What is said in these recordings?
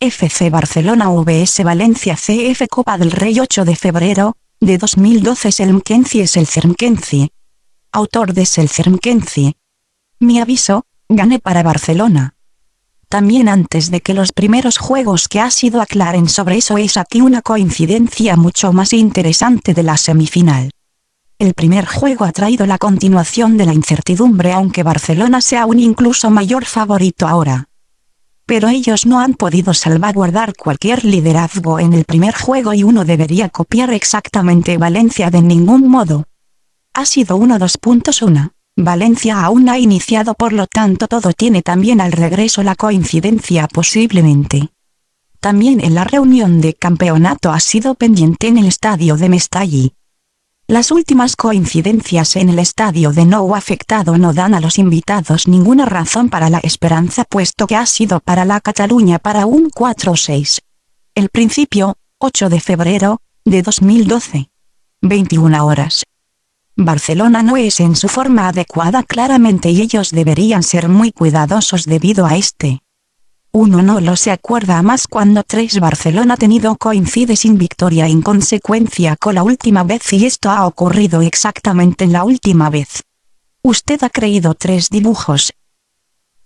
FC Barcelona VS Valencia CF Copa del Rey 8 de febrero, de 2012 Selmkenzi es el Selmkenzi. Autor de Selmkenzi. Mi aviso, gané para Barcelona. También antes de que los primeros juegos que ha sido aclaren sobre eso es aquí una coincidencia mucho más interesante de la semifinal. El primer juego ha traído la continuación de la incertidumbre aunque Barcelona sea un incluso mayor favorito ahora pero ellos no han podido salvaguardar cualquier liderazgo en el primer juego y uno debería copiar exactamente Valencia de ningún modo. Ha sido 1-2.1. Valencia aún ha iniciado por lo tanto todo tiene también al regreso la coincidencia posiblemente. También en la reunión de campeonato ha sido pendiente en el estadio de Mestalla. Las últimas coincidencias en el estadio de Nou afectado no dan a los invitados ninguna razón para la esperanza puesto que ha sido para la Cataluña para un 4-6. El principio, 8 de febrero, de 2012. 21 horas. Barcelona no es en su forma adecuada claramente y ellos deberían ser muy cuidadosos debido a este uno no lo se acuerda más cuando 3 Barcelona ha tenido coincide sin victoria en consecuencia con la última vez y esto ha ocurrido exactamente en la última vez. Usted ha creído tres dibujos.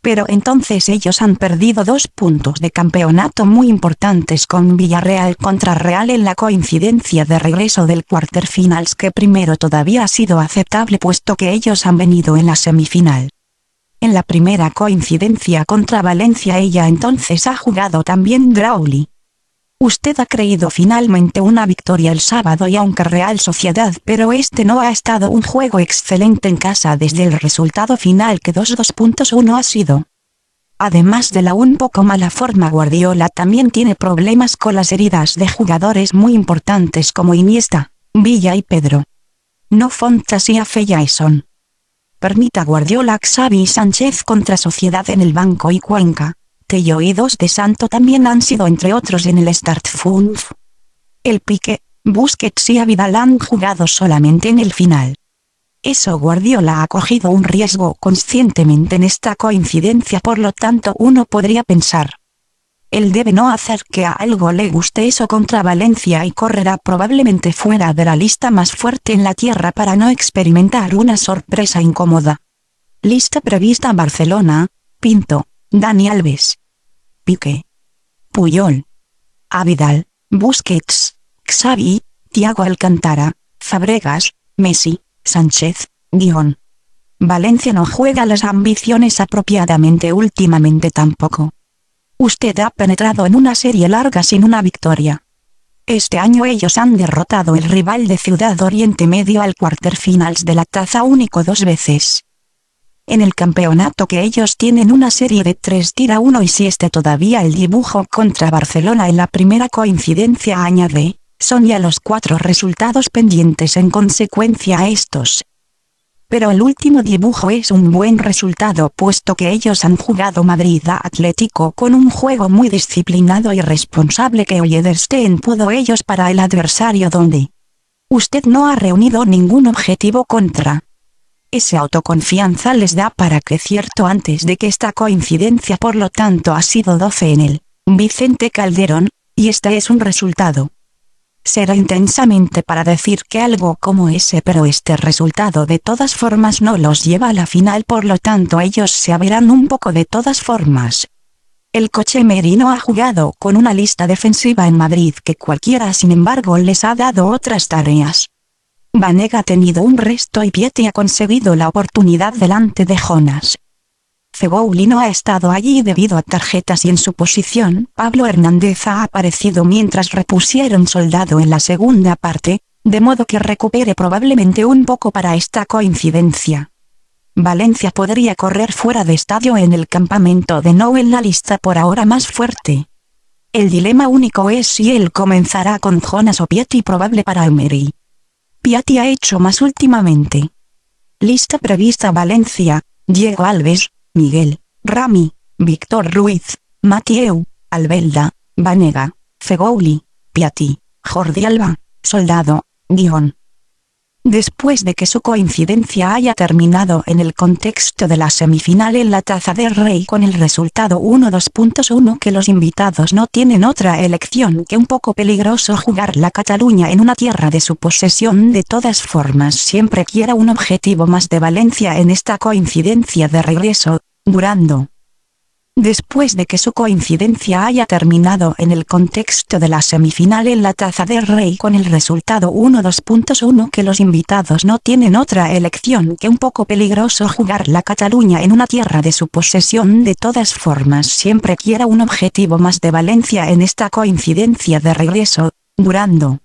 Pero entonces ellos han perdido dos puntos de campeonato muy importantes con Villarreal contra Real en la coincidencia de regreso del quarterfinals que primero todavía ha sido aceptable puesto que ellos han venido en la semifinal. En la primera coincidencia contra Valencia ella entonces ha jugado también Drauli. Usted ha creído finalmente una victoria el sábado y aunque Real Sociedad pero este no ha estado un juego excelente en casa desde el resultado final que 2-2.1 ha sido. Además de la un poco mala forma Guardiola también tiene problemas con las heridas de jugadores muy importantes como Iniesta, Villa y Pedro. No Fontas y Son. Permita Guardiola Xavi Sánchez contra Sociedad en el Banco y Cuenca. Tello y dos de Santo también han sido entre otros en el Start Fund. El pique, Busquets y Avidal han jugado solamente en el final. Eso Guardiola ha cogido un riesgo conscientemente en esta coincidencia por lo tanto uno podría pensar, él debe no hacer que a algo le guste eso contra Valencia y correrá probablemente fuera de la lista más fuerte en la tierra para no experimentar una sorpresa incómoda. Lista prevista Barcelona, Pinto, Dani Alves. Pique. Puyol. Avidal, Busquets, Xavi, Tiago Alcantara, Fabregas, Messi, Sánchez, Guión. Valencia no juega las ambiciones apropiadamente últimamente tampoco. Usted ha penetrado en una serie larga sin una victoria. Este año ellos han derrotado el rival de Ciudad Oriente Medio al quarterfinals de la Taza Único dos veces. En el campeonato que ellos tienen una serie de tres tira uno y si este todavía el dibujo contra Barcelona en la primera coincidencia añade, son ya los cuatro resultados pendientes en consecuencia a estos, pero el último dibujo es un buen resultado puesto que ellos han jugado Madrid a Atlético con un juego muy disciplinado y responsable que hoy en pudo ellos para el adversario donde usted no ha reunido ningún objetivo contra. Esa autoconfianza les da para que cierto antes de que esta coincidencia por lo tanto ha sido 12 en el Vicente Calderón, y este es un resultado será intensamente para decir que algo como ese pero este resultado de todas formas no los lleva a la final por lo tanto ellos se averán un poco de todas formas. El coche merino ha jugado con una lista defensiva en Madrid que cualquiera sin embargo les ha dado otras tareas. Vanega ha tenido un resto y Pieti ha conseguido la oportunidad delante de Jonas no ha estado allí debido a tarjetas y en su posición, Pablo Hernández ha aparecido mientras repusieron soldado en la segunda parte, de modo que recupere probablemente un poco para esta coincidencia. Valencia podría correr fuera de estadio en el campamento de No en la lista por ahora más fuerte. El dilema único es si él comenzará con Jonas o Piatti probable para Emery. Piatti ha hecho más últimamente. Lista prevista Valencia, Diego Alves, Miguel, Rami, Víctor Ruiz, Mathieu, Albelda, Vanega, Fegouli, Piatti, Jordi Alba, Soldado, Guión. Después de que su coincidencia haya terminado en el contexto de la semifinal en la Taza del Rey con el resultado 1-2.1 que los invitados no tienen otra elección que un poco peligroso jugar la Cataluña en una tierra de su posesión de todas formas siempre quiera un objetivo más de Valencia en esta coincidencia de regreso, durando. Después de que su coincidencia haya terminado en el contexto de la semifinal en la Taza del Rey con el resultado 1-2.1 que los invitados no tienen otra elección que un poco peligroso jugar la Cataluña en una tierra de su posesión de todas formas siempre quiera un objetivo más de Valencia en esta coincidencia de regreso, Durando